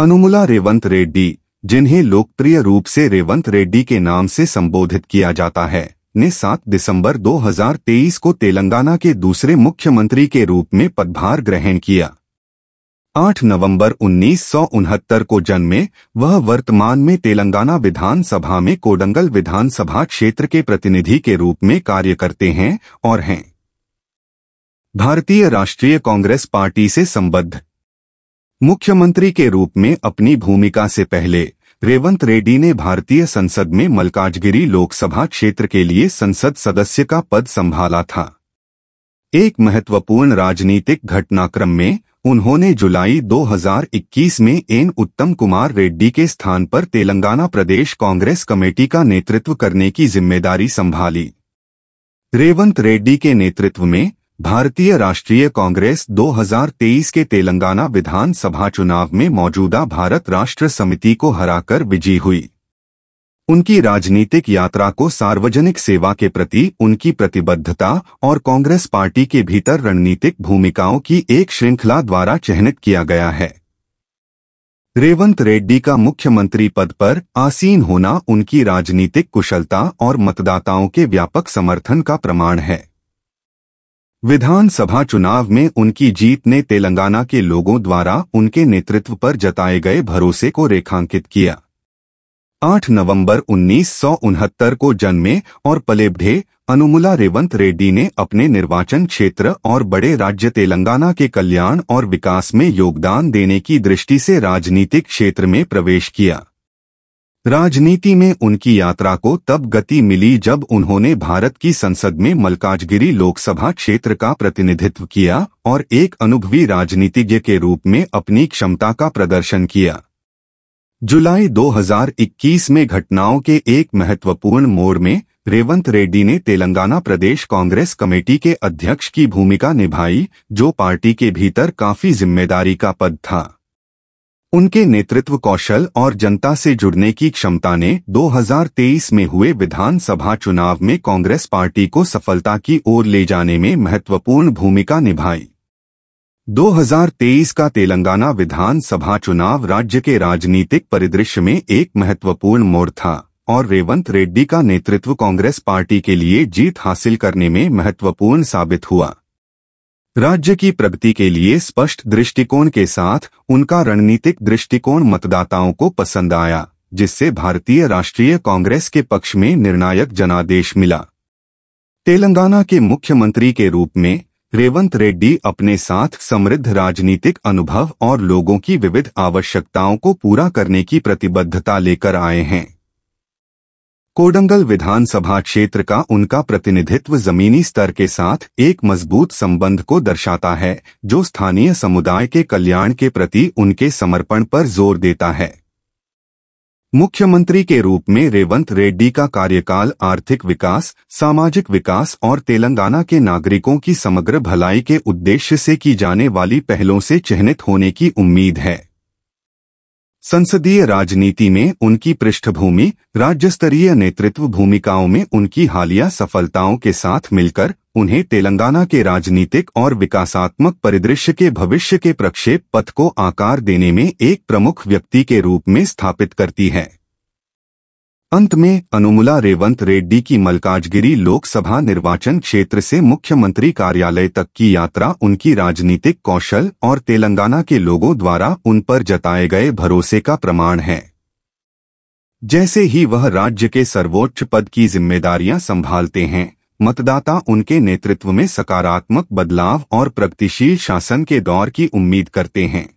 अनुमुला रेवंत रेड्डी जिन्हें लोकप्रिय रूप से रेवंत रेड्डी के नाम से संबोधित किया जाता है ने 7 दिसंबर 2023 को तेलंगाना के दूसरे मुख्यमंत्री के रूप में पदभार ग्रहण किया 8 नवंबर उन्नीस को जन्मे वह वर्तमान में तेलंगाना विधानसभा में कोडंगल विधानसभा क्षेत्र के प्रतिनिधि के रूप में कार्य करते हैं और हैं भारतीय राष्ट्रीय कांग्रेस पार्टी से संबद्ध मुख्यमंत्री के रूप में अपनी भूमिका से पहले रेवंत रेड्डी ने भारतीय संसद में मल्काजगिरी लोकसभा क्षेत्र के लिए संसद सदस्य का पद संभाला था एक महत्वपूर्ण राजनीतिक घटनाक्रम में उन्होंने जुलाई 2021 में एन उत्तम कुमार रेड्डी के स्थान पर तेलंगाना प्रदेश कांग्रेस कमेटी का नेतृत्व करने की जिम्मेदारी संभाली रेवंत रेड्डी के नेतृत्व में भारतीय राष्ट्रीय कांग्रेस 2023 के तेलंगाना विधानसभा चुनाव में मौजूदा भारत राष्ट्र समिति को हराकर विजयी हुई उनकी राजनीतिक यात्रा को सार्वजनिक सेवा के प्रति उनकी प्रतिबद्धता और कांग्रेस पार्टी के भीतर रणनीतिक भूमिकाओं की एक श्रृंखला द्वारा चिन्हित किया गया है रेवंत रेड्डी का मुख्यमंत्री पद पर आसीन होना उनकी राजनीतिक कुशलता और मतदाताओं के व्यापक समर्थन का प्रमाण है विधानसभा चुनाव में उनकी जीत ने तेलंगाना के लोगों द्वारा उनके नेतृत्व पर जताए गए भरोसे को रेखांकित किया 8 नवंबर उन्नीस को जन्मे और पलेबढे अनुमुला रेवंत रेड्डी ने अपने निर्वाचन क्षेत्र और बड़े राज्य तेलंगाना के कल्याण और विकास में योगदान देने की दृष्टि से राजनीतिक क्षेत्र में प्रवेश किया राजनीति में उनकी यात्रा को तब गति मिली जब उन्होंने भारत की संसद में मलकाजगिरी लोकसभा क्षेत्र का प्रतिनिधित्व किया और एक अनुभवी राजनीतिज्ञ के रूप में अपनी क्षमता का प्रदर्शन किया जुलाई 2021 में घटनाओं के एक महत्वपूर्ण मोड़ में रेवंत रेड्डी ने तेलंगाना प्रदेश कांग्रेस कमेटी के अध्यक्ष की भूमिका निभाई जो पार्टी के भीतर काफी जिम्मेदारी का पद था उनके नेतृत्व कौशल और जनता से जुड़ने की क्षमता ने 2023 में हुए विधानसभा चुनाव में कांग्रेस पार्टी को सफलता की ओर ले जाने में महत्वपूर्ण भूमिका निभाई 2023 का तेलंगाना विधानसभा चुनाव राज्य के राजनीतिक परिदृश्य में एक महत्वपूर्ण मोड़ था और रेवंत रेड्डी का नेतृत्व कांग्रेस पार्टी के लिए जीत हासिल करने में महत्वपूर्ण साबित हुआ राज्य की प्रगति के लिए स्पष्ट दृष्टिकोण के साथ उनका रणनीतिक दृष्टिकोण मतदाताओं को पसंद आया जिससे भारतीय राष्ट्रीय कांग्रेस के पक्ष में निर्णायक जनादेश मिला तेलंगाना के मुख्यमंत्री के रूप में रेवंत रेड्डी अपने साथ समृद्ध राजनीतिक अनुभव और लोगों की विविध आवश्यकताओं को पूरा करने की प्रतिबद्धता लेकर आए हैं कोडंगल विधानसभा क्षेत्र का उनका प्रतिनिधित्व जमीनी स्तर के साथ एक मजबूत संबंध को दर्शाता है जो स्थानीय समुदाय के कल्याण के प्रति उनके समर्पण पर जोर देता है मुख्यमंत्री के रूप में रेवंत रेड्डी का कार्यकाल आर्थिक विकास सामाजिक विकास और तेलंगाना के नागरिकों की समग्र भलाई के उद्देश्य से की जाने वाली पहलों से चिन्हित होने की उम्मीद है संसदीय राजनीति में उनकी पृष्ठभूमि राज्य स्तरीय नेतृत्व भूमिकाओं में उनकी हालिया सफलताओं के साथ मिलकर उन्हें तेलंगाना के राजनीतिक और विकासात्मक परिदृश्य के भविष्य के प्रक्षेप पथ को आकार देने में एक प्रमुख व्यक्ति के रूप में स्थापित करती है अंत में अनुमुला रेवंत रेड्डी की मलकाजगिरी लोकसभा निर्वाचन क्षेत्र से मुख्यमंत्री कार्यालय तक की यात्रा उनकी राजनीतिक कौशल और तेलंगाना के लोगों द्वारा उन पर जताए गए भरोसे का प्रमाण है जैसे ही वह राज्य के सर्वोच्च पद की जिम्मेदारियां संभालते हैं मतदाता उनके नेतृत्व में सकारात्मक बदलाव और प्रगतिशील शासन के दौर की उम्मीद करते हैं